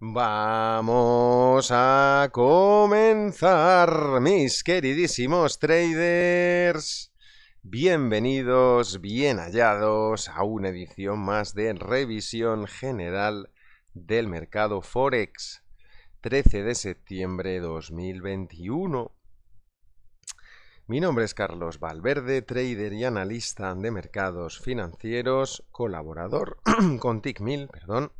Vamos a comenzar, mis queridísimos traders. Bienvenidos, bien hallados a una edición más de revisión general del mercado Forex. 13 de septiembre 2021. Mi nombre es Carlos Valverde, trader y analista de mercados financieros, colaborador con TICMIL, perdón.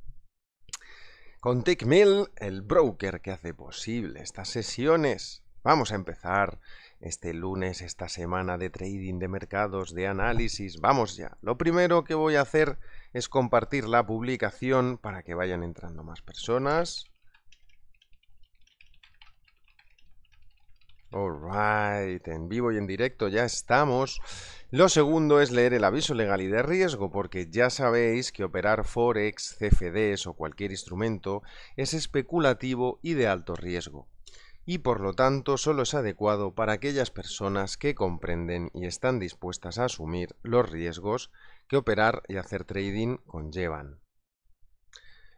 Con TICMIL, el broker que hace posible estas sesiones. Vamos a empezar este lunes, esta semana de trading de mercados, de análisis. Vamos ya. Lo primero que voy a hacer es compartir la publicación para que vayan entrando más personas. Alright, en vivo y en directo ya estamos. Lo segundo es leer el aviso legal y de riesgo, porque ya sabéis que operar Forex, CFDs o cualquier instrumento es especulativo y de alto riesgo, y por lo tanto solo es adecuado para aquellas personas que comprenden y están dispuestas a asumir los riesgos que operar y hacer trading conllevan.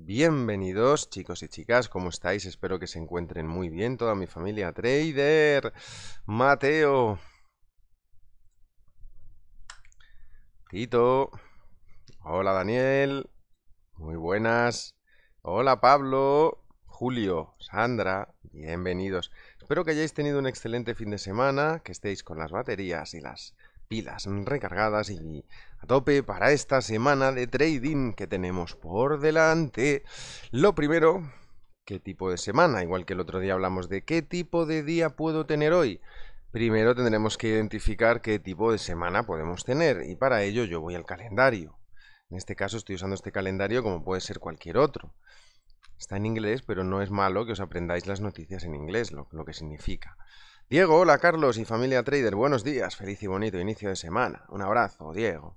Bienvenidos chicos y chicas, ¿cómo estáis? Espero que se encuentren muy bien toda mi familia Trader, Mateo, Tito, hola Daniel, muy buenas, hola Pablo, Julio, Sandra, bienvenidos. Espero que hayáis tenido un excelente fin de semana, que estéis con las baterías y las pilas recargadas y a tope para esta semana de trading que tenemos por delante. Lo primero, ¿qué tipo de semana? Igual que el otro día hablamos de qué tipo de día puedo tener hoy. Primero tendremos que identificar qué tipo de semana podemos tener y para ello yo voy al calendario. En este caso estoy usando este calendario como puede ser cualquier otro. Está en inglés, pero no es malo que os aprendáis las noticias en inglés, lo, que significa. Diego, hola Carlos y familia Trader, buenos días, feliz y bonito inicio de semana. Un abrazo, Diego.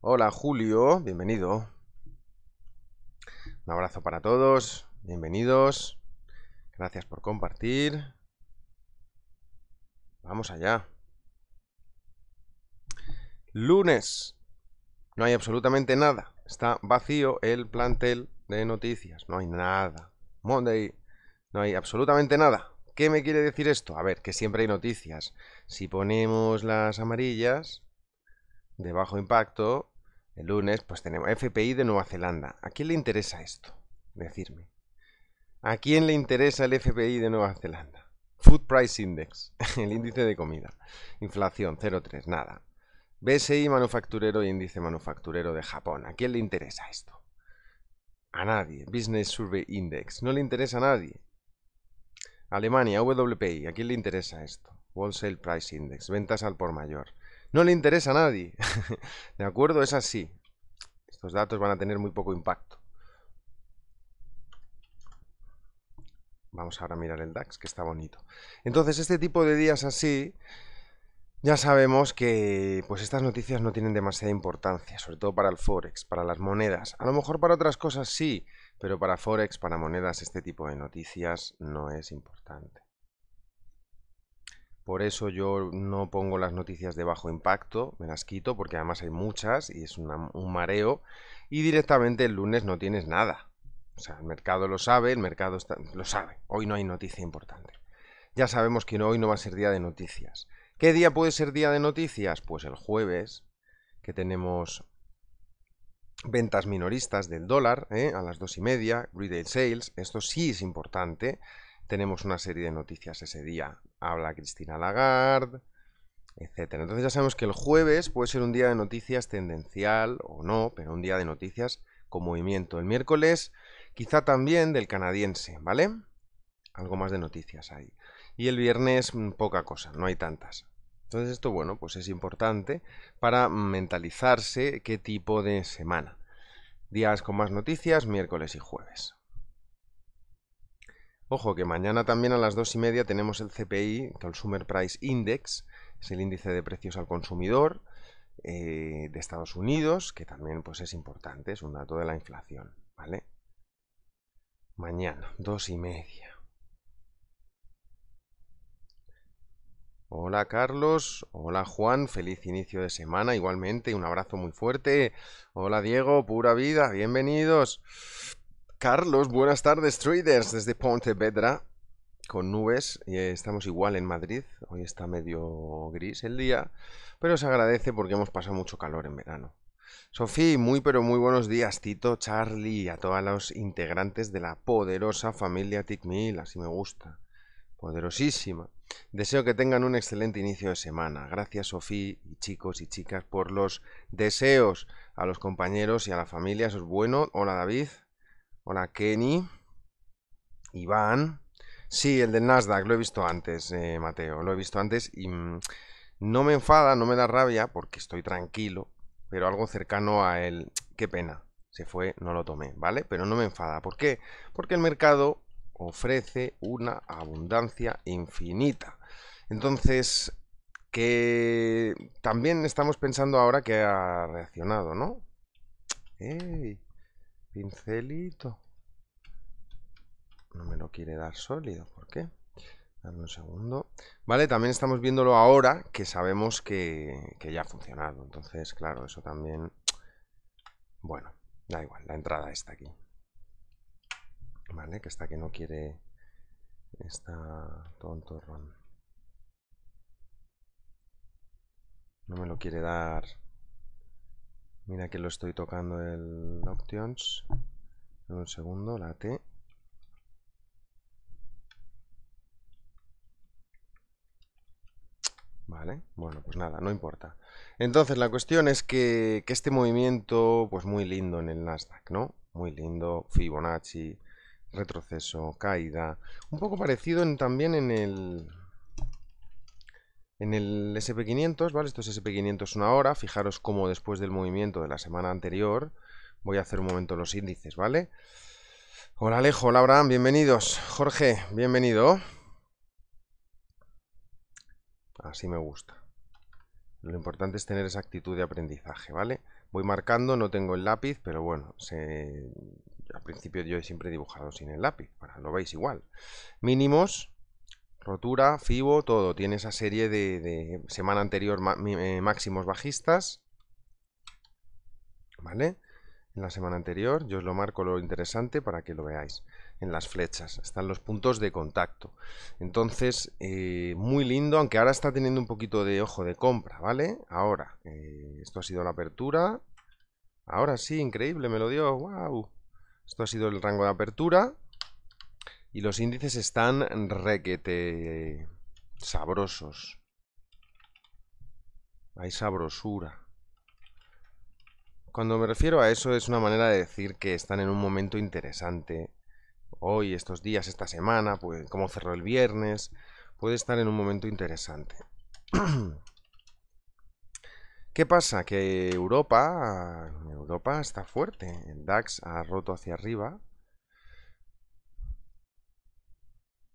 Hola Julio, bienvenido. Un abrazo para todos, bienvenidos. Gracias por compartir. Vamos allá. Lunes. No hay absolutamente nada. Está vacío el plantel de noticias. No hay nada. Monday. No hay absolutamente nada. ¿Qué me quiere decir esto? A ver, que siempre hay noticias. Si ponemos las amarillas de bajo impacto, el lunes, pues tenemos FPI de Nueva Zelanda. ¿A quién le interesa esto? Decirme. ¿A quién le interesa el FPI de Nueva Zelanda? Food Price Index, el índice de comida. Inflación 0,3, nada. BSI manufacturero y índice manufacturero de Japón. ¿A quién le interesa esto? A nadie. Business Survey Index. No le interesa a nadie. Alemania, WPI, ¿a quién le interesa esto? Wholesale Price Index, ventas al por mayor. No le interesa a nadie. ¿De acuerdo? Es así. Estos datos van a tener muy poco impacto. Vamos ahora a mirar el DAX, que está bonito. Entonces, este tipo de días así, ya sabemos que pues estas noticias no tienen demasiada importancia, sobre todo para el Forex, para las monedas. A lo mejor para otras cosas sí, pero para Forex, para monedas, este tipo de noticias no es importante. Por eso yo no pongo las noticias de bajo impacto, me las quito porque además hay muchas y es un mareo. Y directamente el lunes no tienes nada. O sea, el mercado lo sabe, el mercado lo sabe. Hoy no hay noticia importante. Ya sabemos que hoy no va a ser día de noticias. ¿Qué día puede ser día de noticias? Pues el jueves, que tenemos ventas minoristas del dólar ¿eh? a las dos y media, retail sales, esto sí es importante. Tenemos una serie de noticias ese día. Habla Cristina Lagarde, etcétera. Entonces ya sabemos que el jueves puede ser un día de noticias tendencial o no, pero un día de noticias con movimiento. El miércoles quizá también del canadiense, ¿vale? Algo más de noticias ahí. Y el viernes mm, poca cosa, no hay tantas. Entonces esto, bueno, pues es importante para mentalizarse qué tipo de semana. Días con más noticias, miércoles y jueves. Ojo, que mañana también a las dos y media tenemos el CPI, Consumer Price Index, es el índice de precios al consumidor eh, de Estados Unidos, que también pues, es importante, es un dato de la inflación, ¿vale? Mañana, dos y media. Hola Carlos, hola Juan, feliz inicio de semana igualmente, un abrazo muy fuerte. Hola Diego, pura vida, bienvenidos. Carlos, buenas tardes traders desde Pontevedra con nubes, eh, estamos igual en Madrid, hoy está medio gris el día, pero se agradece porque hemos pasado mucho calor en verano. Sofí, muy pero muy buenos días, Tito, Charlie y a todos los integrantes de la poderosa familia TicMil, así me gusta poderosísima. Deseo que tengan un excelente inicio de semana. Gracias, Sofía, y chicos y chicas, por los deseos a los compañeros y a la familia. Eso es bueno. Hola, David. Hola, Kenny. Iván. Sí, el del Nasdaq, lo he visto antes, eh, Mateo. Lo he visto antes y mm, no me enfada, no me da rabia, porque estoy tranquilo, pero algo cercano a él. Qué pena. Se fue, no lo tomé, ¿vale? Pero no me enfada. ¿Por qué? Porque el mercado ofrece una abundancia infinita. Entonces, que también estamos pensando ahora que ha reaccionado, ¿no? ¡Ey! Pincelito. No me lo quiere dar sólido, ¿por qué? Dame un segundo. Vale, también estamos viéndolo ahora que sabemos que, que ya ha funcionado. Entonces, claro, eso también... Bueno, da igual, la entrada está aquí. Vale, que está que no quiere. Está tonto No me lo quiere dar. Mira que lo estoy tocando el Options. un segundo, la T. Vale, bueno, pues nada, no importa. Entonces, la cuestión es que, que este movimiento, pues muy lindo en el Nasdaq, ¿no? Muy lindo, Fibonacci, retroceso, caída. Un poco parecido también en el... En el SP500, ¿vale? Esto es SP500 una hora. Fijaros cómo después del movimiento de la semana anterior... Voy a hacer un momento los índices, ¿vale? Hola Alejo, hola Abraham, bienvenidos. Jorge, bienvenido. Así me gusta. Lo importante es tener esa actitud de aprendizaje, ¿vale? Voy marcando, no tengo el lápiz, pero bueno, se al principio yo siempre dibujado sin el lápiz, para lo veis igual. Mínimos, rotura, fibo, todo. Tiene esa serie de, semana anterior eh, máximos bajistas. ¿Vale? En la semana anterior, yo os lo marco lo interesante para que lo veáis. En las flechas están los puntos de contacto. Entonces, eh, muy lindo, aunque ahora está teniendo un poquito de ojo de compra, ¿vale? Ahora, eh, esto ha sido la apertura. Ahora sí, increíble, me lo dio, wow. Esto ha sido el rango de apertura. Y los índices están requete sabrosos. Hay sabrosura. Cuando me refiero a eso es una manera de decir que están en un momento interesante. Hoy, estos días, esta semana, pues como cerró el viernes. Puede estar en un momento interesante. ¿Qué pasa? Que Europa, Europa está fuerte. El DAX ha roto hacia arriba.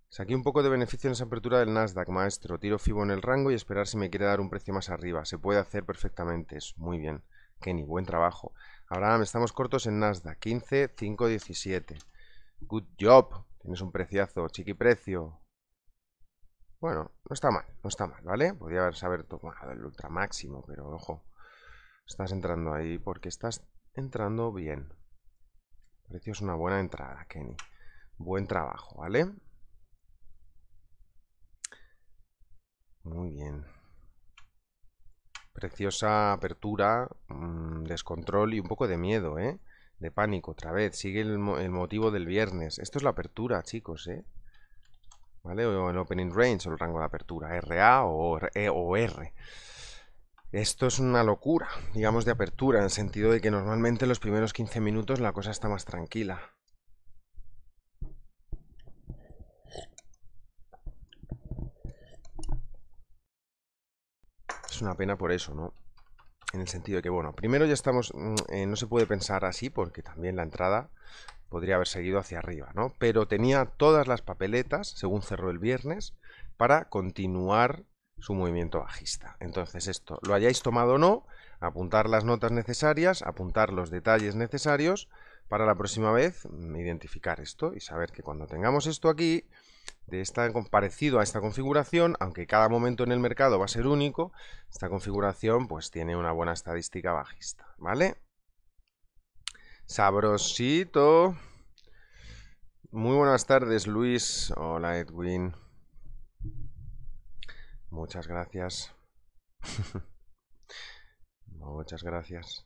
Saqué un poco de beneficio en esa apertura del Nasdaq, maestro. Tiro Fibo en el rango y esperar si me quiere dar un precio más arriba. Se puede hacer perfectamente Es Muy bien. Kenny, buen trabajo. Ahora estamos cortos en Nasdaq. 15, 5, 17. Good job. Tienes un preciazo. Chiqui precio. Bueno, no está mal, no está mal, ¿vale? Podría haber saber tomado el ultra máximo, pero ojo, estás entrando ahí porque estás entrando bien. Precio es una buena entrada, Kenny. Buen trabajo, ¿vale? Muy bien. Preciosa apertura, mm, descontrol y un poco de miedo, ¿eh? De pánico, otra vez. Sigue el motivo del viernes. Esto es la apertura, chicos, ¿eh? ¿vale? O el opening range o el rango de apertura, RA o E R. Esto es una locura, digamos, de apertura, en el sentido de que normalmente los primeros 15 minutos la cosa está más tranquila. Es una pena por eso, ¿no? En el sentido de que, bueno, primero ya estamos, mm, eh, no se puede pensar así porque también la entrada podría haber seguido hacia arriba, ¿no? Pero tenía todas las papeletas, según cerró el viernes, para continuar su movimiento bajista. Entonces esto, lo hayáis tomado o no, apuntar las notas necesarias, apuntar los detalles necesarios para la próxima vez mm, identificar esto y saber que cuando tengamos esto aquí, de esta, parecido a esta configuración, aunque cada momento en el mercado va a ser único, esta configuración pues tiene una buena estadística bajista, ¿vale? Sabrosito. Muy buenas tardes, Luis. Hola, Edwin. Muchas gracias. Muchas gracias.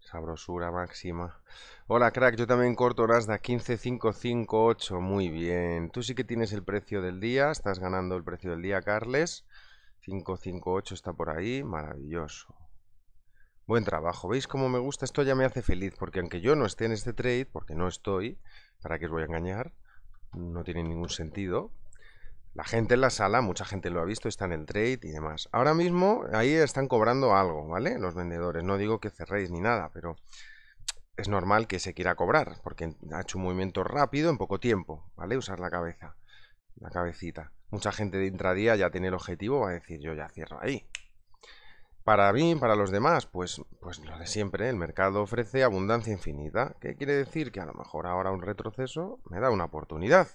Sabrosura máxima. Hola, crack. Yo también corto Nasdaq 15558. Muy bien. Tú sí que tienes el precio del día. Estás ganando el precio del día, Carles. 558 está por ahí. Maravilloso. Buen trabajo. ¿Veis cómo me gusta? Esto ya me hace feliz, porque aunque yo no esté en este trade, porque no estoy, ¿para que os voy a engañar? No tiene ningún sentido. La gente en la sala, mucha gente lo ha visto, está en el trade y demás. Ahora mismo ahí están cobrando algo, ¿vale? Los vendedores. No digo que cerréis ni nada, pero es normal que se quiera cobrar, porque ha hecho un movimiento rápido en poco tiempo, ¿vale? Usar la cabeza, la cabecita. Mucha gente de intradía ya tiene el objetivo, va a decir yo ya cierro ahí, para mí, para los demás, pues, pues lo de siempre, el mercado ofrece abundancia infinita. ¿Qué quiere decir? Que a lo mejor ahora un retroceso me da una oportunidad.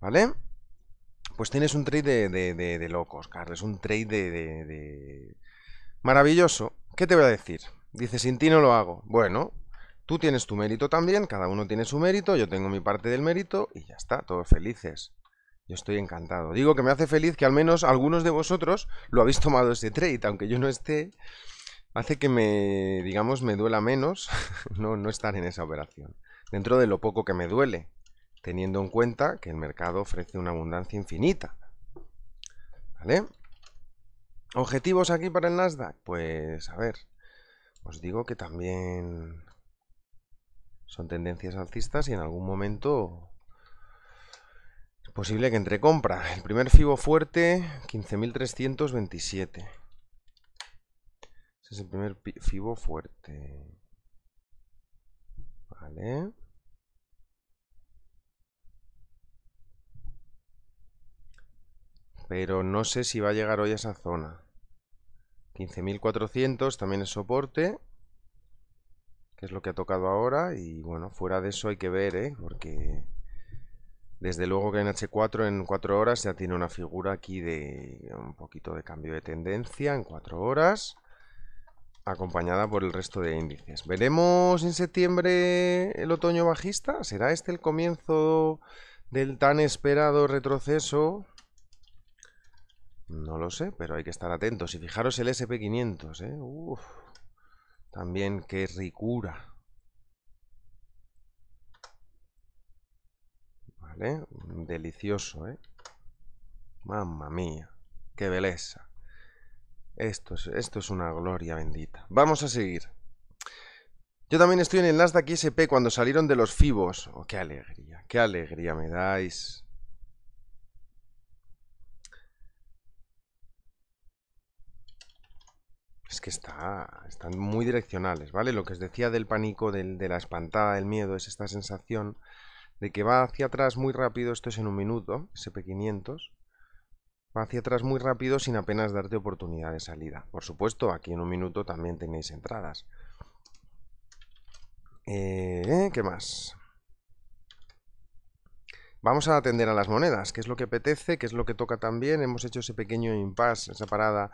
¿Vale? Pues tienes un trade de, locos, Carlos. Un trade de, Maravilloso. ¿Qué te voy a decir? Dice, sin ti no lo hago. Bueno, tú tienes tu mérito también, cada uno tiene su mérito, yo tengo mi parte del mérito y ya está, todos felices. Yo estoy encantado. Digo que me hace feliz que al menos algunos de vosotros lo habéis tomado ese trade, aunque yo no esté, hace que me, digamos, me duela menos no, no estar en esa operación. Dentro de lo poco que me duele, teniendo en cuenta que el mercado ofrece una abundancia infinita. ¿Vale? ¿Objetivos aquí para el Nasdaq? Pues a ver, os digo que también son tendencias alcistas y en algún momento Posible que entre compra. El primer FIBO fuerte, 15.327. Ese es el primer FIBO fuerte. Vale. Pero no sé si va a llegar hoy a esa zona. 15.400 también es soporte. Que es lo que ha tocado ahora. Y bueno, fuera de eso hay que ver, ¿eh? Porque desde luego que en H4 en 4 horas ya tiene una figura aquí de un poquito de cambio de tendencia en 4 horas, acompañada por el resto de índices. ¿Veremos en septiembre el otoño bajista? ¿Será este el comienzo del tan esperado retroceso? No lo sé, pero hay que estar atentos. Y fijaros el SP500, ¿eh? también qué ricura. ¿eh? Delicioso, ¿eh? Mamma mía, qué belleza. Esto es, esto es una gloria bendita. Vamos a seguir. Yo también estoy en el Nasdaq SP cuando salieron de los FIBOS. Oh, ¡Qué alegría! ¡Qué alegría me dais! Es que están muy direccionales, ¿vale? Lo que os decía del pánico, de la espantada, del miedo, es esta sensación de que va hacia atrás muy rápido, esto es en un minuto, SP500, va hacia atrás muy rápido sin apenas darte oportunidad de salida. Por supuesto, aquí en un minuto también tenéis entradas. Eh, ¿Qué más? Vamos a atender a las monedas, que es lo que apetece, que es lo que toca también. Hemos hecho ese pequeño impasse, esa parada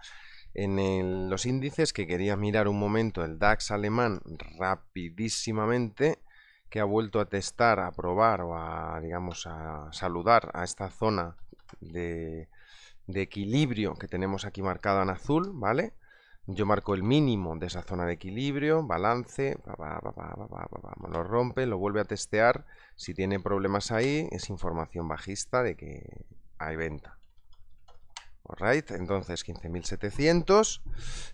en los índices, que quería mirar un momento el DAX alemán rapidísimamente que ha vuelto a testar, a probar o a, digamos, a saludar a esta zona de, equilibrio que tenemos aquí marcada en azul, ¿vale? Yo marco el mínimo de esa zona de equilibrio, balance, lo rompe, lo vuelve a testear. Si tiene problemas ahí, es información bajista de que hay venta. entonces 15.700.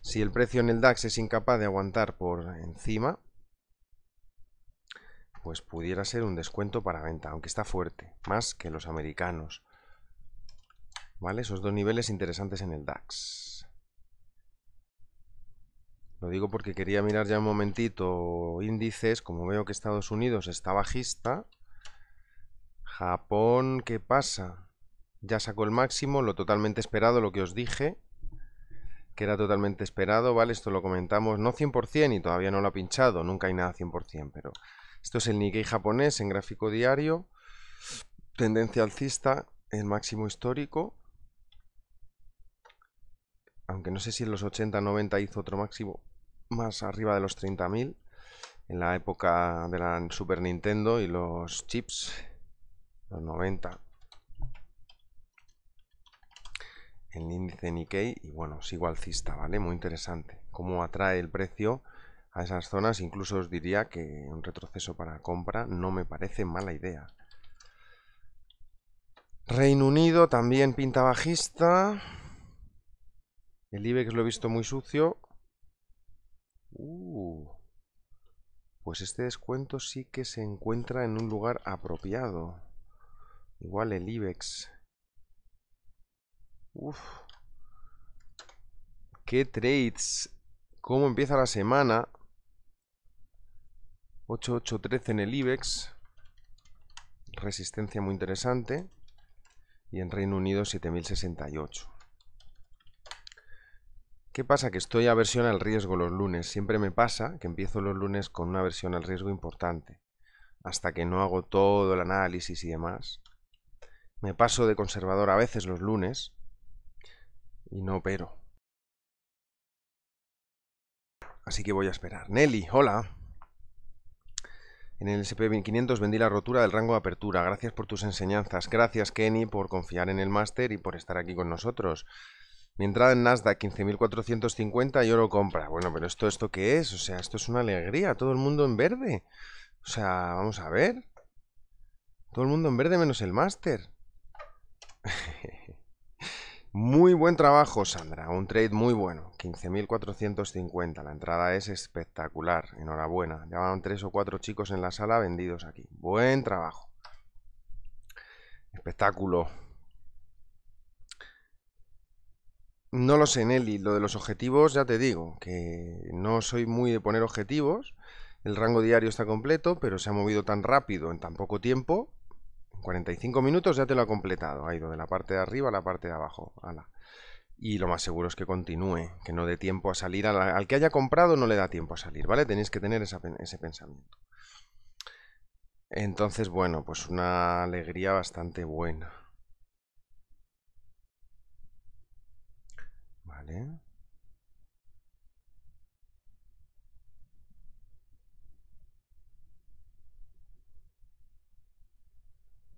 Si el precio en el DAX es incapaz de aguantar por encima, pues pudiera ser un descuento para venta, aunque está fuerte, más que los americanos. ¿Vale? Esos dos niveles interesantes en el DAX. Lo digo porque quería mirar ya un momentito índices, como veo que Estados Unidos está bajista. Japón, ¿qué pasa? Ya sacó el máximo, lo totalmente esperado, lo que os dije, que era totalmente esperado, ¿vale? Esto lo comentamos, no 100% y todavía no lo ha pinchado, nunca hay nada 100%, pero esto es el Nikkei japonés en gráfico diario, tendencia alcista, el máximo histórico, aunque no sé si en los 80-90 hizo otro máximo más arriba de los 30.000, en la época de la Super Nintendo y los chips, los 90. El índice Nikkei, y bueno, sigo alcista, ¿vale? Muy interesante. Cómo atrae el precio a esas zonas. Incluso os diría que un retroceso para compra no me parece mala idea. Reino Unido también pinta bajista. El IBEX lo he visto muy sucio. Uh. pues este descuento sí que se encuentra en un lugar apropiado. Igual el IBEX. ¿Qué trades? ¿Cómo empieza la semana? 8813 en el IBEX, resistencia muy interesante, y en Reino Unido 7068. ¿Qué pasa? Que estoy a versión al riesgo los lunes. Siempre me pasa que empiezo los lunes con una versión al riesgo importante. Hasta que no hago todo el análisis y demás. Me paso de conservador a veces los lunes y no opero. Así que voy a esperar. Nelly, hola. En el SP500 vendí la rotura del rango de apertura. Gracias por tus enseñanzas. Gracias, Kenny, por confiar en el máster y por estar aquí con nosotros. Mi entrada en Nasdaq 15.450 y oro compra. Bueno, pero esto, ¿esto qué es? O sea, esto es una alegría. Todo el mundo en verde. O sea, vamos a ver. Todo el mundo en verde menos el máster. Muy buen trabajo, Sandra. Un trade muy bueno. 15.450. La entrada es espectacular. Enhorabuena. Ya tres o cuatro chicos en la sala vendidos aquí. Buen trabajo. Espectáculo. No lo sé, Nelly. Lo de los objetivos, ya te digo, que no soy muy de poner objetivos. El rango diario está completo, pero se ha movido tan rápido en tan poco tiempo 45 minutos ya te lo ha completado. Ha ido de la parte de arriba a la parte de abajo. Y lo más seguro es que continúe, que no dé tiempo a salir. Al, que haya comprado no le da tiempo a salir, ¿vale? Tenéis que tener ese pensamiento. Entonces, bueno, pues una alegría bastante buena. Vale.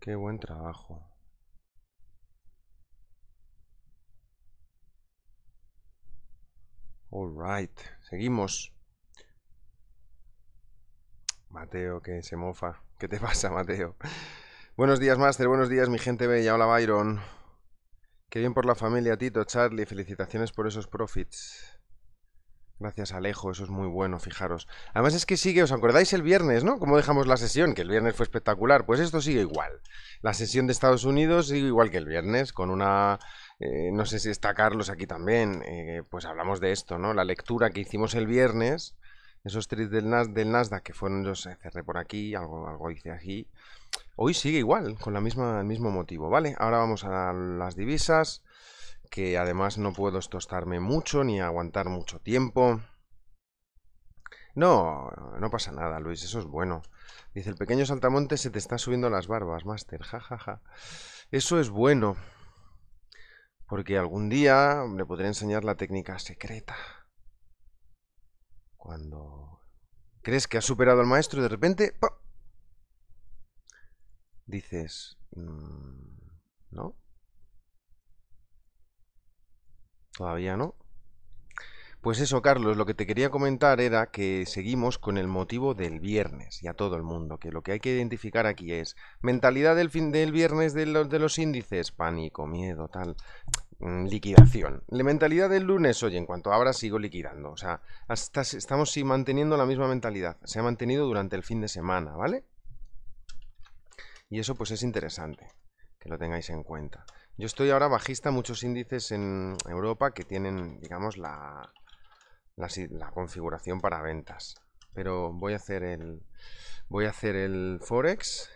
Qué buen trabajo. right. seguimos. Mateo, que se mofa. ¿Qué te pasa, Mateo? Buenos días, Master. Buenos días, mi gente bella. Hola, Byron. Qué bien por la familia, Tito, Charlie. Felicitaciones por esos profits. Gracias Alejo, eso es muy bueno, fijaros. Además es que sigue, ¿os acordáis el viernes, no? ¿Cómo dejamos la sesión? Que el viernes fue espectacular. Pues esto sigue igual. La sesión de Estados Unidos sigue igual que el viernes, con una... Eh, no sé si está Carlos aquí también, eh, pues hablamos de esto, ¿no? La lectura que hicimos el viernes, esos tres del, Nasdaq que fueron, yo sé, cerré por aquí, algo, algo hice aquí. Hoy sigue igual, con la misma, el mismo motivo, ¿vale? Ahora vamos a las divisas que además no puedo estostarme mucho ni aguantar mucho tiempo. No, no pasa nada, Luis, eso es bueno. Dice, el pequeño saltamonte se te está subiendo las barbas, máster, jajaja. Ja, ja. Eso es bueno, porque algún día le podré enseñar la técnica secreta. Cuando crees que has superado al maestro y de repente... ¡pum! Dices... Mm, ¿No? Todavía no. Pues eso, Carlos, lo que te quería comentar era que seguimos con el motivo del viernes y a todo el mundo, que lo que hay que identificar aquí es mentalidad del fin del viernes de los, de los índices, pánico, miedo, tal, mm, liquidación. La mentalidad del lunes, oye, en cuanto ahora sigo liquidando, o sea, hasta estamos sí, manteniendo la misma mentalidad, se ha mantenido durante el fin de semana, ¿vale? Y eso pues es interesante, que lo tengáis en cuenta. Yo estoy ahora bajista muchos índices en Europa que tienen, digamos, la, la, configuración para ventas. Pero voy a hacer el, voy a hacer el Forex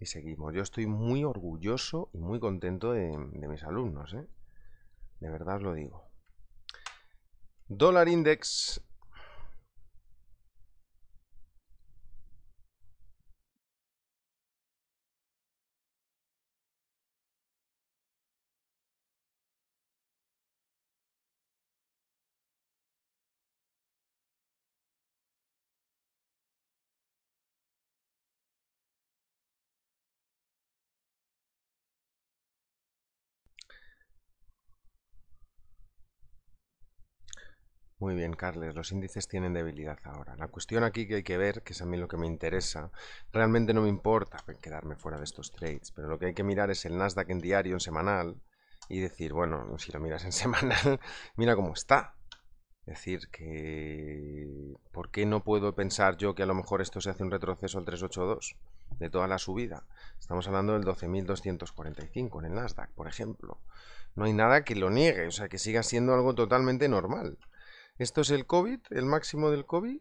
y seguimos. Yo estoy muy orgulloso y muy contento de, mis alumnos, ¿eh? De verdad os lo digo. Dólar index Muy bien, Carles, los índices tienen debilidad ahora. La cuestión aquí que hay que ver, que es a mí lo que me interesa, realmente no me importa quedarme fuera de estos trades, pero lo que hay que mirar es el Nasdaq en diario, en semanal, y decir, bueno, si lo miras en semanal, mira cómo está. Es decir, que ¿por qué no puedo pensar yo que a lo mejor esto se hace un retroceso al 382 de toda la subida? Estamos hablando del 12.245 en el Nasdaq, por ejemplo. No hay nada que lo niegue, o sea, que siga siendo algo totalmente normal. Esto es el COVID, el máximo del COVID.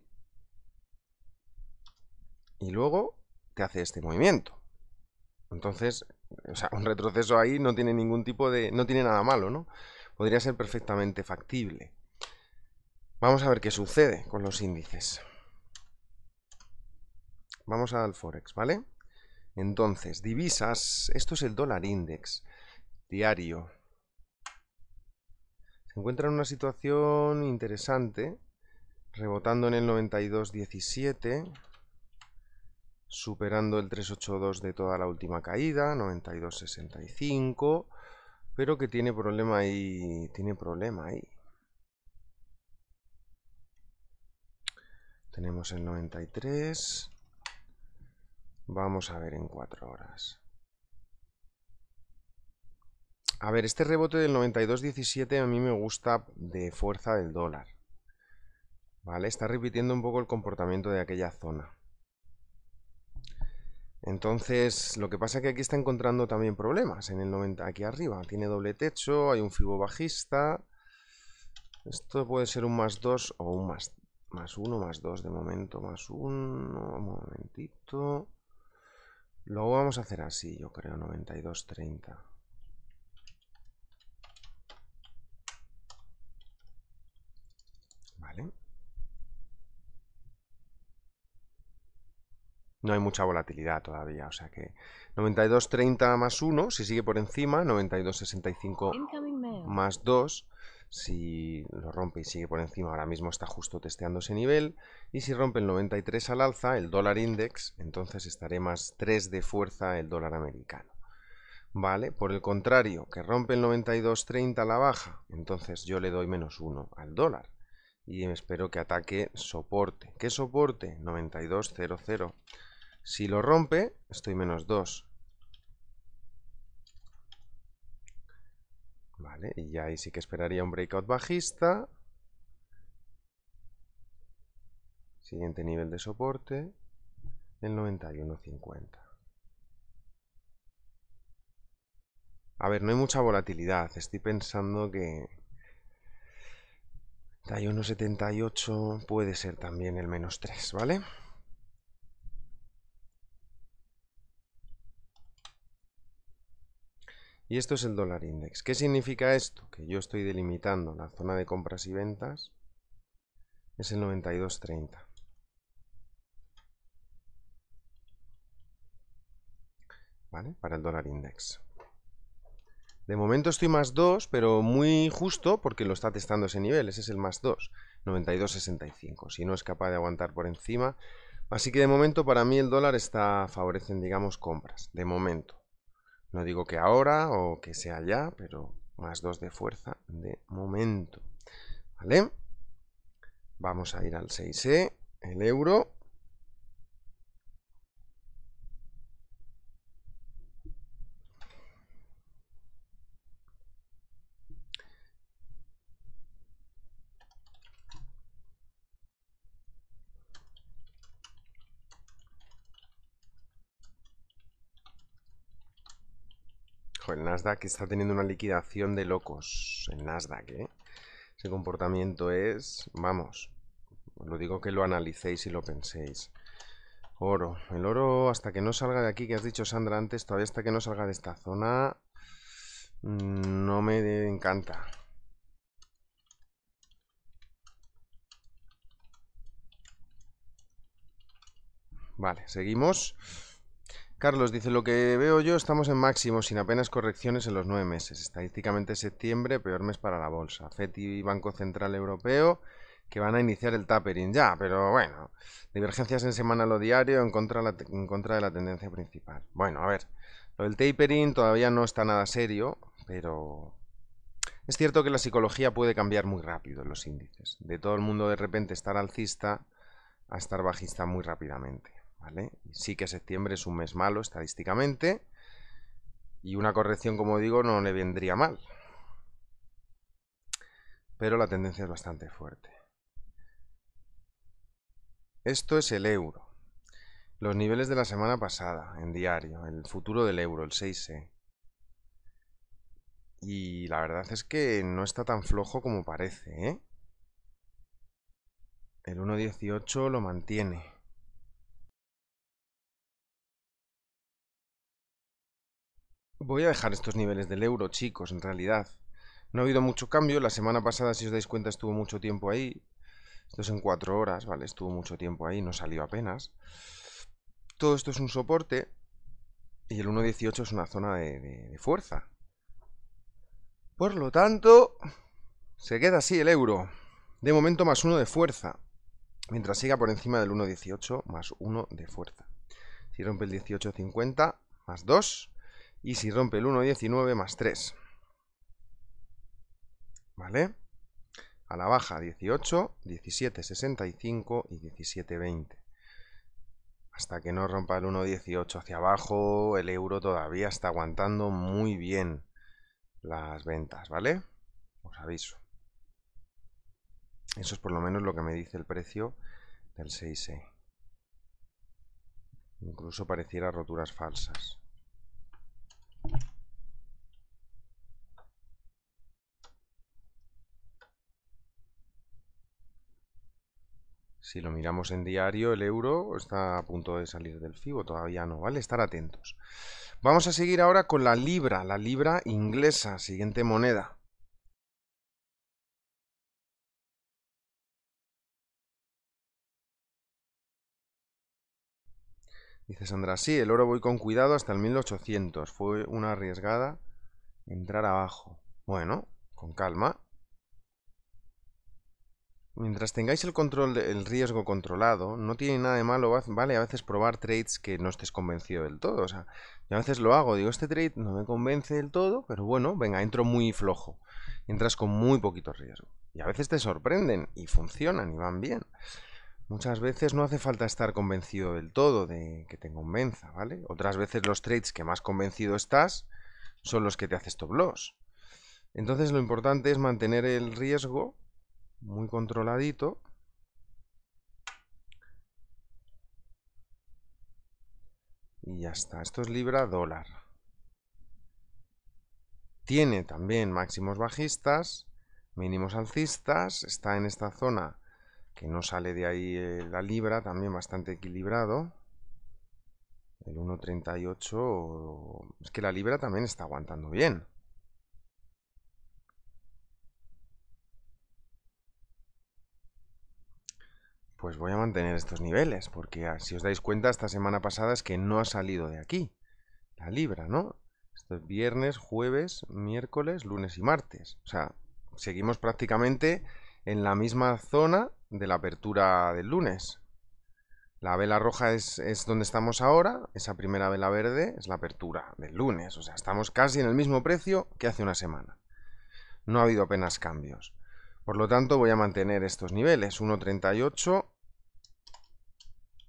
Y luego te hace este movimiento. Entonces, o sea, un retroceso ahí no tiene ningún tipo de... no tiene nada malo, ¿no? Podría ser perfectamente factible. Vamos a ver qué sucede con los índices. Vamos al Forex, ¿vale? Entonces, divisas, esto es el dólar index diario encuentra una situación interesante, rebotando en el 92.17, superando el 382 de toda la última caída, 92.65, pero que tiene problema ahí, tiene problema ahí. Tenemos el 93. Vamos a ver en 4 horas. A ver, este rebote del 92.17 a mí me gusta de fuerza del dólar. ¿Vale? Está repitiendo un poco el comportamiento de aquella zona. Entonces, lo que pasa es que aquí está encontrando también problemas en el aquí arriba. Tiene doble techo, hay un fibo bajista. Esto puede ser un más 2 o un más, más 1, más 2 de momento, más 1, un momentito. Luego vamos a hacer así, yo creo, 92.30. No hay mucha volatilidad todavía, o sea que 92.30 más 1, si sigue por encima, 92.65 más 2, si lo rompe y sigue por encima, ahora mismo está justo testeando ese nivel, y si rompe el 93 al alza, el dólar index, entonces estaré más 3 de fuerza el dólar americano. ¿vale? Por el contrario, que rompe el 92.30 a la baja, entonces yo le doy menos 1 al dólar y espero que ataque soporte. ¿Qué soporte? 9200. Si lo rompe, estoy menos 2. Vale, y ahí sí que esperaría un breakout bajista. Siguiente nivel de soporte, el 91.50. A ver, no hay mucha volatilidad. Estoy pensando que, 91.78 puede ser también el menos 3, ¿vale? Y esto es el dólar index. ¿Qué significa esto? Que yo estoy delimitando la zona de compras y ventas. Es el 92.30. ¿Vale? Para el dólar index. De momento estoy más 2, pero muy justo porque lo está testando ese nivel, ese es el más 2, 92.65, si no es capaz de aguantar por encima. Así que de momento para mí el dólar está favorecen, digamos, compras, de momento. No digo que ahora o que sea ya, pero más 2 de fuerza de momento. ¿Vale? Vamos a ir al 6E, el euro. Nasdaq está teniendo una liquidación de locos. en Nasdaq, ¿eh? Ese comportamiento es, vamos, os lo digo que lo analicéis y lo penséis. Oro. El oro hasta que no salga de aquí, que has dicho Sandra antes, todavía hasta que no salga de esta zona, mm, no me encanta. Vale, seguimos. Carlos dice, lo que veo yo, estamos en máximo, sin apenas correcciones en los nueve meses. Estadísticamente septiembre, peor mes para la bolsa. FED y Banco Central Europeo, que van a iniciar el tapering ya, pero bueno. Divergencias en semana lo diario, en contra, en contra de la tendencia principal. Bueno, a ver, lo del tapering todavía no está nada serio, pero... Es cierto que la psicología puede cambiar muy rápido en los índices. De todo el mundo de repente estar alcista a estar bajista muy rápidamente. Sí que septiembre es un mes malo estadísticamente y una corrección, como digo, no le vendría mal. Pero la tendencia es bastante fuerte. Esto es el euro. Los niveles de la semana pasada en diario, el futuro del euro, el 6E. Y la verdad es que no está tan flojo como parece, ¿eh? El 1.18 lo mantiene. Voy a dejar estos niveles del euro, chicos, en realidad. No ha habido mucho cambio. La semana pasada, si os dais cuenta, estuvo mucho tiempo ahí. Esto es en cuatro horas, ¿vale? Estuvo mucho tiempo ahí, no salió apenas. Todo esto es un soporte. Y el 1.18 es una zona de, fuerza. Por lo tanto, se queda así el euro. De momento más uno de fuerza. Mientras siga por encima del 1.18, más uno de fuerza. Si rompe el 18.50, más 2 y si rompe el 1,19 más 3. ¿Vale? A la baja 18, 17, 65 y 17,20. Hasta que no rompa el 1,18 hacia abajo, el euro todavía está aguantando muy bien las ventas, ¿vale? Os aviso. Eso es por lo menos lo que me dice el precio del 6E. Incluso pareciera roturas falsas. Si lo miramos en diario, el euro está a punto de salir del FIBO, todavía no, ¿vale? Estar atentos. Vamos a seguir ahora con la libra, la libra inglesa, siguiente moneda. Dice Sandra, sí, el oro voy con cuidado hasta el 1800. Fue una arriesgada entrar abajo. Bueno, con calma. Mientras tengáis el control del riesgo controlado, no tiene nada de malo, vale, a veces probar trades que no estés convencido del todo. O sea, yo a veces lo hago, digo, este trade no me convence del todo, pero bueno, venga, entro muy flojo. Entras con muy poquito riesgo. Y a veces te sorprenden y funcionan y van bien. Muchas veces no hace falta estar convencido del todo de que te convenza, ¿vale? Otras veces los trades que más convencido estás son los que te haces toblos. loss. Entonces lo importante es mantener el riesgo muy controladito. Y ya está, esto es libra dólar. Tiene también máximos bajistas, mínimos alcistas, está en esta zona que no sale de ahí eh, la libra, también bastante equilibrado. El 1.38, es que la libra también está aguantando bien. pues voy a mantener estos niveles, porque ah, si os dais cuenta, esta semana pasada es que no ha salido de aquí la libra, ¿no? Esto es viernes, jueves, miércoles, lunes y martes. O sea, seguimos prácticamente en la misma zona de la apertura del lunes. La vela roja es, donde estamos ahora, esa primera vela verde es la apertura del lunes. O sea, estamos casi en el mismo precio que hace una semana. No ha habido apenas cambios. Por lo tanto, voy a mantener estos niveles. 1.38.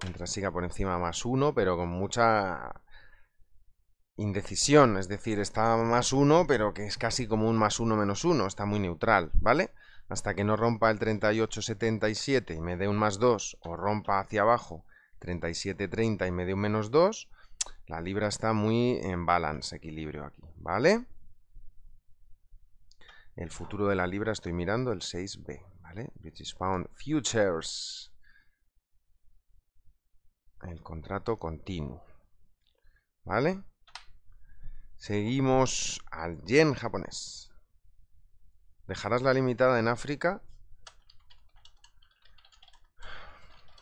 Mientras siga por encima más 1, pero con mucha indecisión. Es decir, está más 1, pero que es casi como un más 1 menos 1. Está muy neutral, ¿vale? Hasta que no rompa el 38.77 y me dé un más 2, o rompa hacia abajo 37.30 y me dé un menos 2, la libra está muy en balance, equilibrio aquí, ¿vale? El futuro de la libra estoy mirando el 6B, ¿vale? British Pound Futures. El contrato continuo, ¿vale? Seguimos al yen japonés. ¿Dejarás la limitada en África?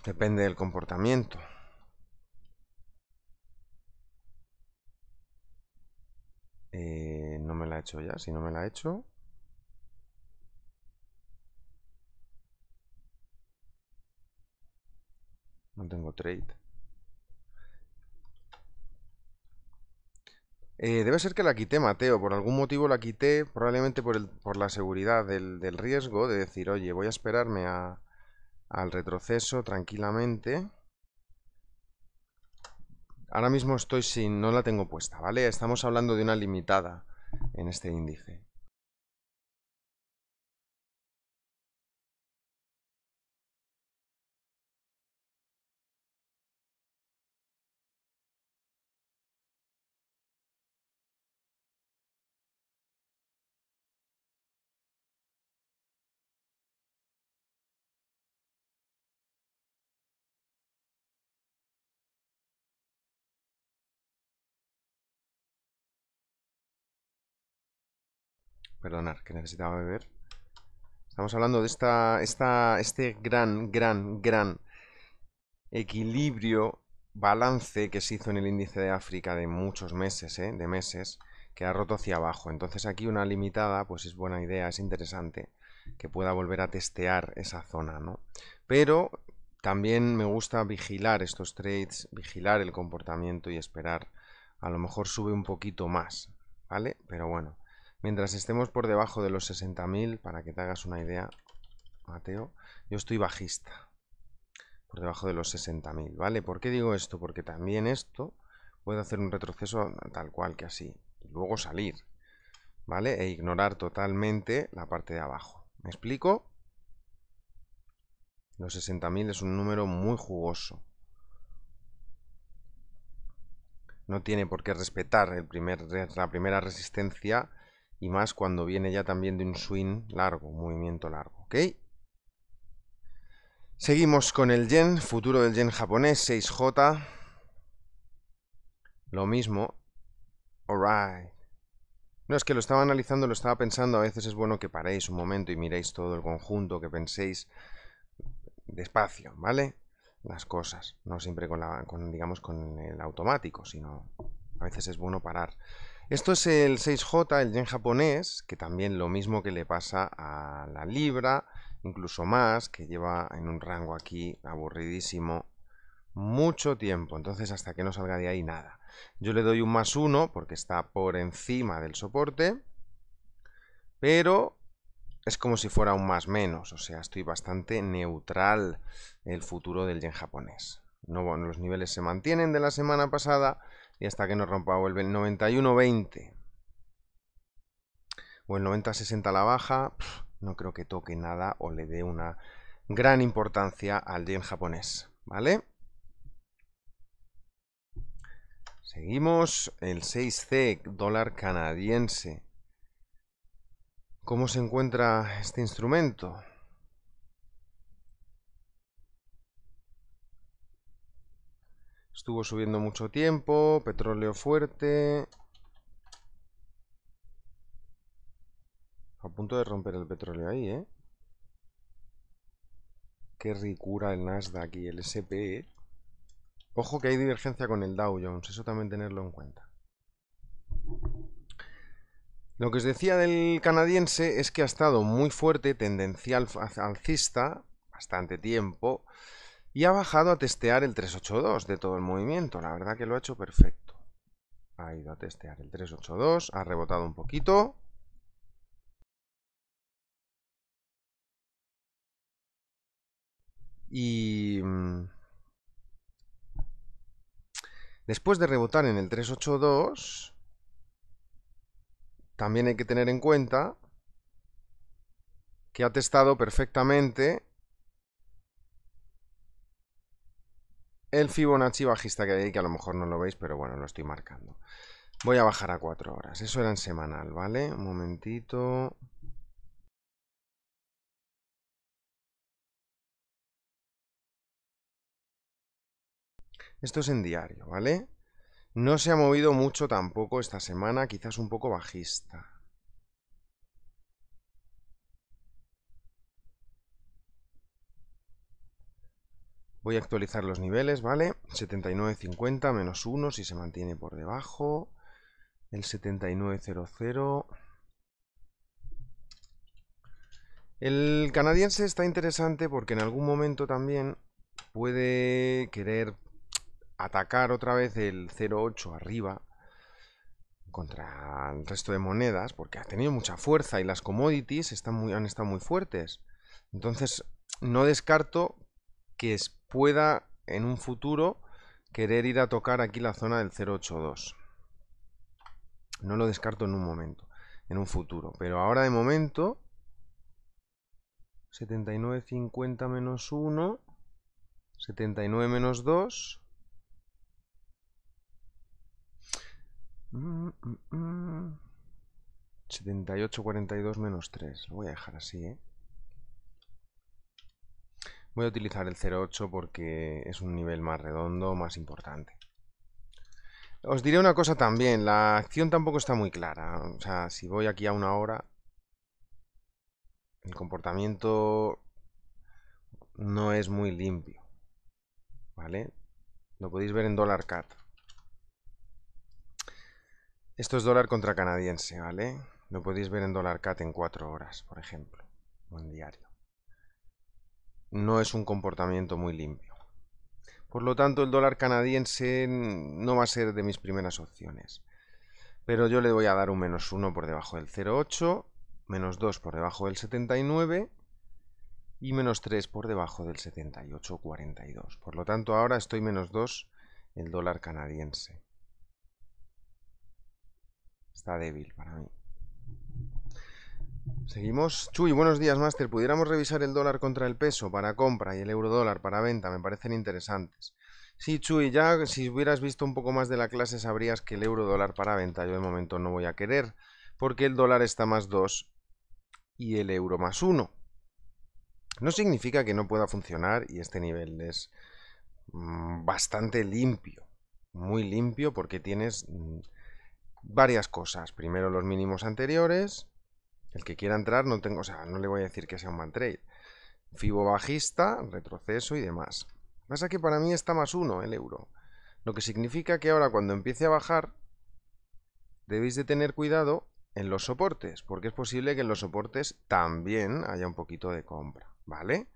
Depende del comportamiento. Eh, no me la he hecho ya, si no me la he hecho... No tengo trade. Eh, debe ser que la quité, Mateo. Por algún motivo la quité, probablemente por, la seguridad del, riesgo de decir, oye, voy a esperarme al retroceso tranquilamente. Ahora mismo estoy sin, no la tengo puesta, ¿vale? Estamos hablando de una limitada en este índice. perdonar, que necesitaba beber. Estamos hablando de esta, este gran, gran, gran equilibrio, balance que se hizo en el índice de África de muchos meses, ¿eh? de meses, que ha roto hacia abajo. Entonces aquí una limitada, pues es buena idea, es interesante que pueda volver a testear esa zona, ¿no? Pero también me gusta vigilar estos trades, vigilar el comportamiento y esperar. A lo mejor sube un poquito más, ¿vale? Pero bueno, Mientras estemos por debajo de los 60.000, para que te hagas una idea, Mateo, yo estoy bajista. Por debajo de los 60.000, ¿vale? ¿Por qué digo esto? Porque también esto puede hacer un retroceso tal cual que así. Y luego salir, ¿vale? E ignorar totalmente la parte de abajo. ¿Me explico? Los 60.000 es un número muy jugoso. No tiene por qué respetar el primer, la primera resistencia y más cuando viene ya también de un swing largo, un movimiento largo, ¿ok? Seguimos con el yen, futuro del yen japonés, 6J. Lo mismo. Alright. No, es que lo estaba analizando, lo estaba pensando. A veces es bueno que paréis un momento y miréis todo el conjunto, que penséis despacio, ¿vale? Las cosas. No siempre con, la, con digamos, con el automático, sino a veces es bueno parar. Esto es el 6J, el yen japonés, que también lo mismo que le pasa a la libra, incluso más, que lleva en un rango aquí aburridísimo mucho tiempo. Entonces hasta que no salga de ahí nada. Yo le doy un más uno porque está por encima del soporte, pero es como si fuera un más menos, o sea, estoy bastante neutral el futuro del yen japonés. No, los niveles se mantienen de la semana pasada, y hasta que no rompa vuelve el 91.20 o el 90.60 a la baja, no creo que toque nada o le dé una gran importancia al yen japonés, ¿vale? Seguimos, el 6C, dólar canadiense. ¿Cómo se encuentra este instrumento? Estuvo subiendo mucho tiempo, petróleo fuerte. A punto de romper el petróleo ahí, ¿eh? Qué ricura el Nasdaq y el S&P. ¿eh? Ojo que hay divergencia con el Dow Jones, eso también tenerlo en cuenta. Lo que os decía del canadiense es que ha estado muy fuerte, tendencial alcista, bastante tiempo, y ha bajado a testear el 382 de todo el movimiento. La verdad que lo ha hecho perfecto. Ha ido a testear el 382, ha rebotado un poquito. Y... Mm, después de rebotar en el 382, también hay que tener en cuenta que ha testado perfectamente el Fibonacci bajista que hay, que a lo mejor no lo veis, pero bueno, lo estoy marcando. Voy a bajar a 4 horas. Eso era en semanal, ¿vale? Un momentito. Esto es en diario, ¿vale? No se ha movido mucho tampoco esta semana, quizás un poco bajista. Voy a actualizar los niveles, ¿vale? 79.50 menos 1 si se mantiene por debajo. El 79.00. El canadiense está interesante porque en algún momento también puede querer atacar otra vez el 0.8 arriba contra el resto de monedas porque ha tenido mucha fuerza y las commodities están muy, han estado muy fuertes. Entonces no descarto que es pueda en un futuro querer ir a tocar aquí la zona del 082. No lo descarto en un momento, en un futuro. Pero ahora de momento, 79,50 menos 1, 79 menos 2. 78,42 mm, mm, mm, menos 3. Lo voy a dejar así, ¿eh? Voy a utilizar el 08 porque es un nivel más redondo, más importante. Os diré una cosa también, la acción tampoco está muy clara. O sea, si voy aquí a una hora, el comportamiento no es muy limpio. ¿Vale? Lo podéis ver en dólar cat. Esto es dólar contra canadiense, ¿vale? Lo podéis ver en dólar cat en cuatro horas, por ejemplo, o en diario no es un comportamiento muy limpio. Por lo tanto, el dólar canadiense no va a ser de mis primeras opciones. Pero yo le voy a dar un menos 1 por debajo del 0,8, menos 2 por debajo del 79 y menos 3 por debajo del 78,42. Por lo tanto, ahora estoy menos 2 el dólar canadiense. Está débil para mí. Seguimos. Chuy, buenos días, Master. ¿Pudiéramos revisar el dólar contra el peso para compra y el euro dólar para venta? Me parecen interesantes. Sí, Chuy, ya si hubieras visto un poco más de la clase sabrías que el euro dólar para venta yo de momento no voy a querer, porque el dólar está más 2 y el euro más 1. No significa que no pueda funcionar y este nivel es mm, bastante limpio, muy limpio porque tienes mm, varias cosas. Primero los mínimos anteriores, el que quiera entrar, no tengo, o sea, no le voy a decir que sea un man trade. Fibo bajista, retroceso y demás. Pasa que para mí está más uno el euro. Lo que significa que ahora cuando empiece a bajar, debéis de tener cuidado en los soportes, porque es posible que en los soportes también haya un poquito de compra, ¿vale?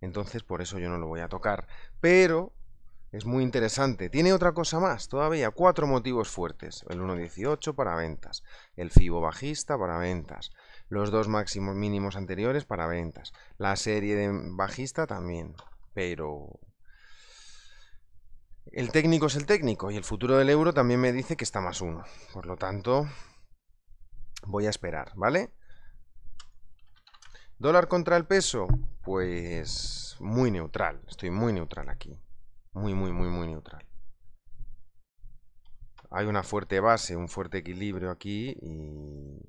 Entonces por eso yo no lo voy a tocar, pero es muy interesante. Tiene otra cosa más, todavía cuatro motivos fuertes. El 1.18 para ventas, el FIBO bajista para ventas, los dos máximos mínimos anteriores para ventas. La serie de bajista también, pero el técnico es el técnico y el futuro del euro también me dice que está más uno. Por lo tanto, voy a esperar, ¿vale? Dólar contra el peso, pues muy neutral. Estoy muy neutral aquí. Muy, muy, muy, muy neutral. Hay una fuerte base, un fuerte equilibrio aquí y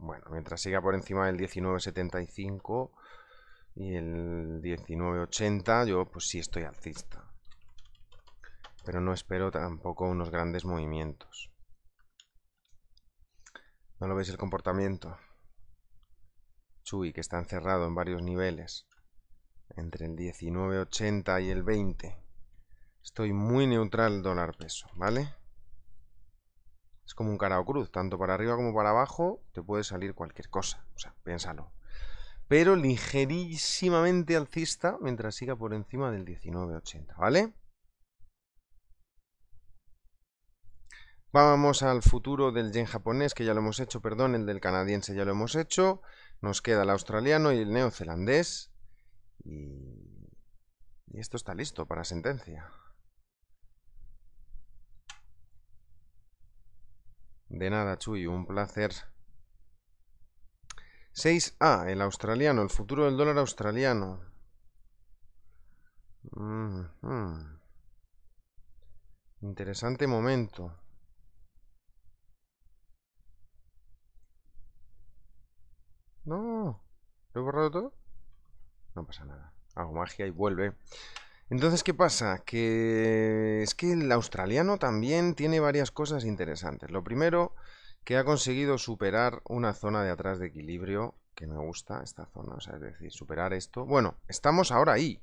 bueno, mientras siga por encima del 1975 y el 1980, yo pues sí estoy alcista. Pero no espero tampoco unos grandes movimientos. ¿No lo veis el comportamiento? Chuy, que está encerrado en varios niveles. Entre el 19.80 y el 20. Estoy muy neutral dólar peso, ¿vale? es como un cara o cruz, tanto para arriba como para abajo te puede salir cualquier cosa, o sea, piénsalo. Pero ligerísimamente alcista mientras siga por encima del 1980, ¿vale? Vamos al futuro del yen japonés, que ya lo hemos hecho, perdón, el del canadiense ya lo hemos hecho. Nos queda el australiano y el neozelandés. y esto está listo para sentencia. De nada, Chuy, un placer. 6A, ah, el australiano, el futuro del dólar australiano. Mm, mm. Interesante momento. No, ¿lo he borrado todo? No pasa nada. Hago magia y vuelve. Entonces, ¿qué pasa? Que es que el australiano también tiene varias cosas interesantes. Lo primero, que ha conseguido superar una zona de atrás de equilibrio, que me gusta esta zona, o sea, es decir, superar esto. Bueno, estamos ahora ahí.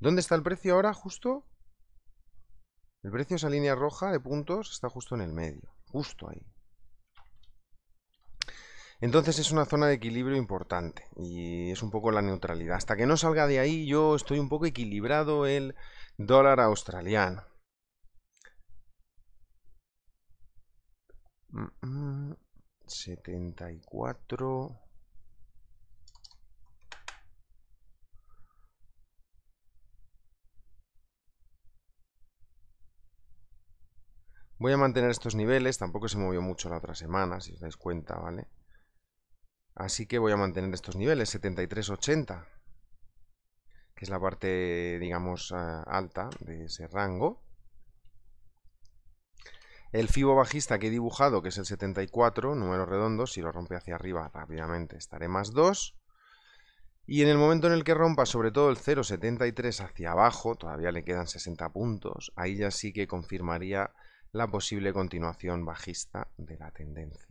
¿Dónde está el precio ahora justo? El precio, esa línea roja de puntos, está justo en el medio, justo ahí. Entonces es una zona de equilibrio importante y es un poco la neutralidad. Hasta que no salga de ahí yo estoy un poco equilibrado el dólar australiano. 74 Voy a mantener estos niveles, tampoco se movió mucho la otra semana, si os dais cuenta, ¿vale? Así que voy a mantener estos niveles, 73, 80, que es la parte, digamos, ah, alta de ese rango. El fibo bajista que he dibujado, que es el 74, número redondo, si lo rompe hacia arriba rápidamente estaré más 2. Y en el momento en el que rompa sobre todo el 0,73 hacia abajo, todavía le quedan 60 puntos, ahí ya sí que confirmaría la posible continuación bajista de la tendencia.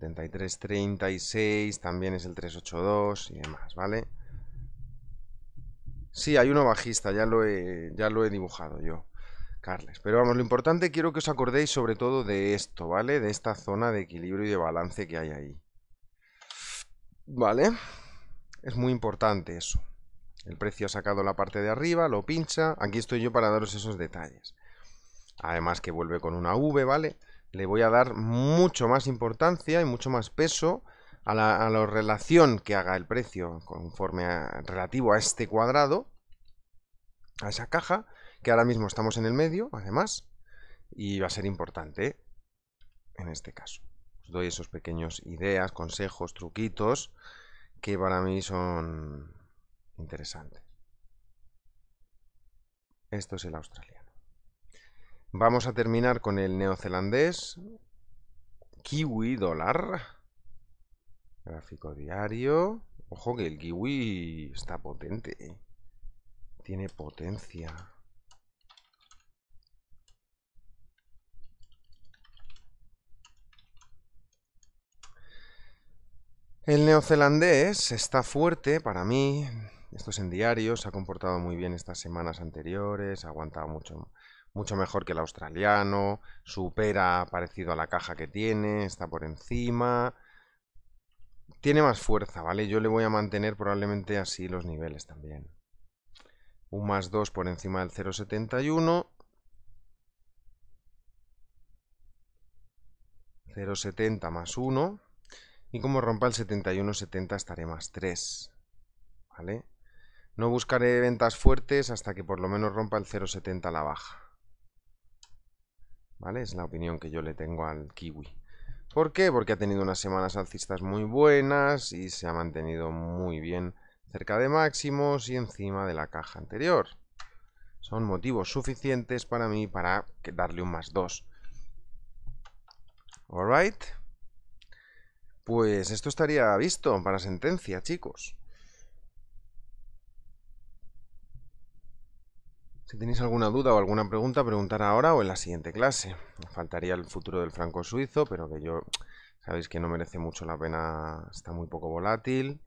7336 también es el 382 y demás, ¿vale? Sí, hay uno bajista, ya lo he, ya lo he dibujado yo, Carles. Pero vamos, lo importante quiero que os acordéis sobre todo de esto, ¿vale? De esta zona de equilibrio y de balance que hay ahí. ¿Vale? Es muy importante eso. El precio ha sacado la parte de arriba, lo pincha. Aquí estoy yo para daros esos detalles. Además que vuelve con una V, ¿vale? le voy a dar mucho más importancia y mucho más peso a la, relación que haga el precio conforme relativo a este cuadrado, a esa caja, que ahora mismo estamos en el medio, además, y va a ser importante en este caso. Os doy esos pequeños ideas, consejos, truquitos que para mí son interesantes. Esto es el Australia. Vamos a terminar con el neozelandés. Kiwi dólar. Gráfico diario. Ojo que el kiwi está potente. Tiene potencia. El neozelandés está fuerte para mí. Esto es en diario, se ha comportado muy bien estas semanas anteriores, ha aguantado mucho, mucho mejor que el australiano, supera parecido a la caja que tiene, está por encima, tiene más fuerza, ¿vale? Yo le voy a mantener probablemente así los niveles también. Un más 2 por encima del 0,71. 0,70 más 1. Y como rompa el 71,70 estaré más 3. ¿Vale? No buscaré ventas fuertes hasta que por lo menos rompa el 0,70 a la baja. ¿Vale? Es la opinión que yo le tengo al kiwi. ¿Por qué? Porque ha tenido unas semanas alcistas muy buenas y se ha mantenido muy bien cerca de máximos y encima de la caja anterior. Son motivos suficientes para mí para darle un más 2. Alright. Pues esto estaría visto para sentencia, chicos. Si tenéis alguna duda o alguna pregunta, preguntar ahora o en la siguiente clase. Faltaría el futuro del franco suizo, pero que yo sabéis que no merece mucho la pena, está muy poco volátil.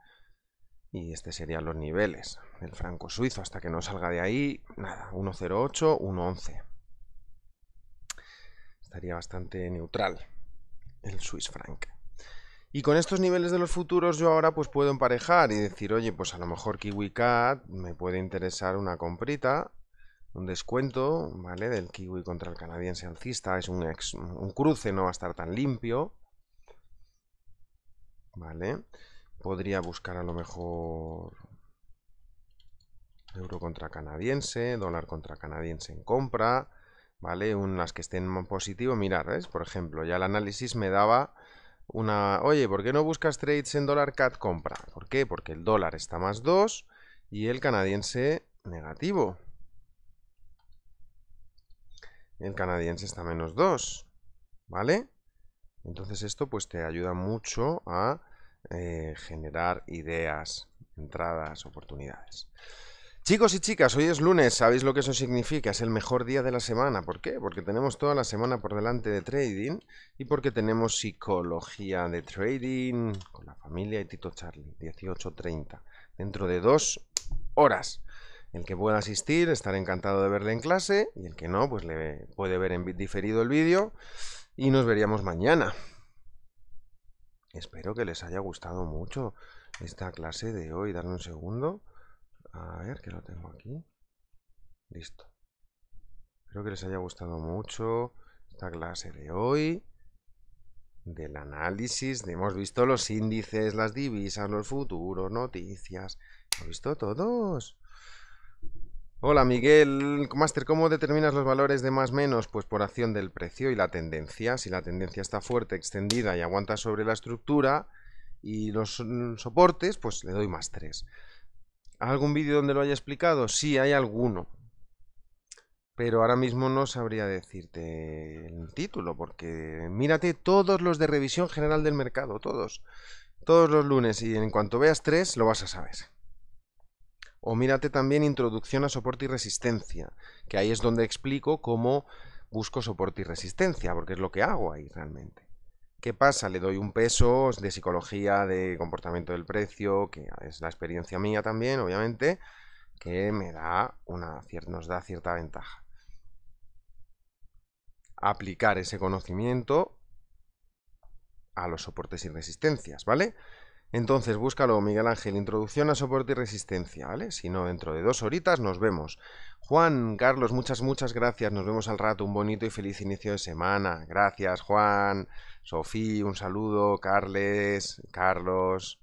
Y este serían los niveles del franco suizo hasta que no salga de ahí, nada, 108, 111. Estaría bastante neutral el Swiss franc. Y con estos niveles de los futuros yo ahora pues puedo emparejar y decir, oye, pues a lo mejor KiwiCat me puede interesar una comprita un descuento, ¿vale? Del kiwi contra el canadiense alcista. Es un, un cruce, no va a estar tan limpio. ¿Vale? Podría buscar a lo mejor euro contra canadiense, dólar contra canadiense en compra, ¿vale? Unas que estén positivo, mirar, ¿ves? Por ejemplo, ya el análisis me daba una... Oye, ¿por qué no buscas trades en dólar cat compra? ¿Por qué? Porque el dólar está más 2 y el canadiense negativo, el canadiense está menos 2, ¿vale? Entonces esto pues te ayuda mucho a eh, generar ideas, entradas, oportunidades. Chicos y chicas, hoy es lunes, ¿sabéis lo que eso significa? Es el mejor día de la semana. ¿Por qué? Porque tenemos toda la semana por delante de trading y porque tenemos psicología de trading con la familia y Tito Charlie, 18.30, dentro de dos horas. El que pueda asistir, estará encantado de verle en clase y el que no, pues le puede ver en diferido el vídeo y nos veríamos mañana. Espero que les haya gustado mucho esta clase de hoy. Darme un segundo. A ver, que lo tengo aquí. Listo. Espero que les haya gustado mucho esta clase de hoy del análisis, hemos visto los índices, las divisas, los futuros, noticias, hemos visto todos. Hola Miguel, Master, ¿cómo determinas los valores de más menos? Pues por acción del precio y la tendencia. Si la tendencia está fuerte, extendida y aguanta sobre la estructura y los mm, soportes, pues le doy más 3. ¿Algún vídeo donde lo haya explicado? Sí, hay alguno. Pero ahora mismo no sabría decirte el título, porque mírate todos los de revisión general del mercado, todos. Todos los lunes, y en cuanto veas tres, lo vas a saber. O mírate también Introducción a soporte y resistencia, que ahí es donde explico cómo busco soporte y resistencia, porque es lo que hago ahí realmente. ¿Qué pasa? Le doy un peso de psicología, de comportamiento del precio, que es la experiencia mía también, obviamente, que me da una nos da cierta ventaja. Aplicar ese conocimiento a los soportes y resistencias, ¿vale? Entonces, búscalo, Miguel Ángel, introducción a soporte y resistencia, ¿vale? Si no, dentro de dos horitas nos vemos. Juan, Carlos, muchas, muchas gracias, nos vemos al rato, un bonito y feliz inicio de semana. Gracias, Juan, Sofía, un saludo, Carles, Carlos,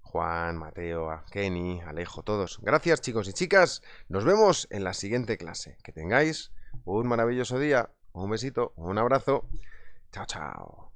Juan, Mateo, Kenny, Alejo, todos. Gracias, chicos y chicas, nos vemos en la siguiente clase. Que tengáis un maravilloso día, un besito, un abrazo. Chao, chao.